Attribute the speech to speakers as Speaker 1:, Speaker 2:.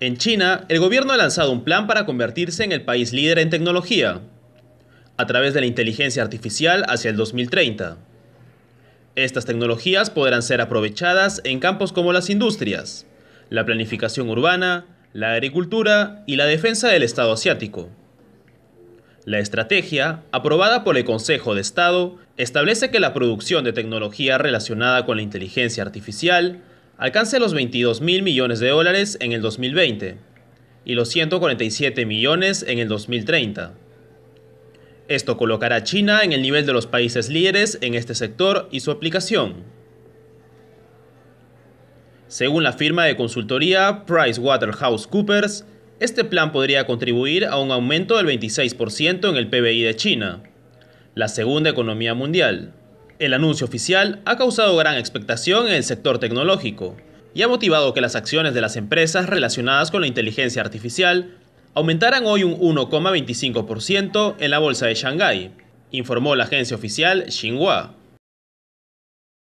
Speaker 1: En China, el gobierno ha lanzado un plan para convertirse en el país líder en tecnología, a través de la inteligencia artificial hacia el 2030. Estas tecnologías podrán ser aprovechadas en campos como las industrias, la planificación urbana, la agricultura y la defensa del Estado asiático. La estrategia, aprobada por el Consejo de Estado, establece que la producción de tecnología relacionada con la inteligencia artificial alcance los 22 mil millones de dólares en el 2020 y los 147 millones en el 2030. Esto colocará a China en el nivel de los países líderes en este sector y su aplicación. Según la firma de consultoría PricewaterhouseCoopers, este plan podría contribuir a un aumento del 26% en el PBI de China, la segunda economía mundial. El anuncio oficial ha causado gran expectación en el sector tecnológico y ha motivado que las acciones de las empresas relacionadas con la inteligencia artificial aumentaran hoy un 1,25% en la bolsa de Shanghái, informó la agencia oficial Xinhua.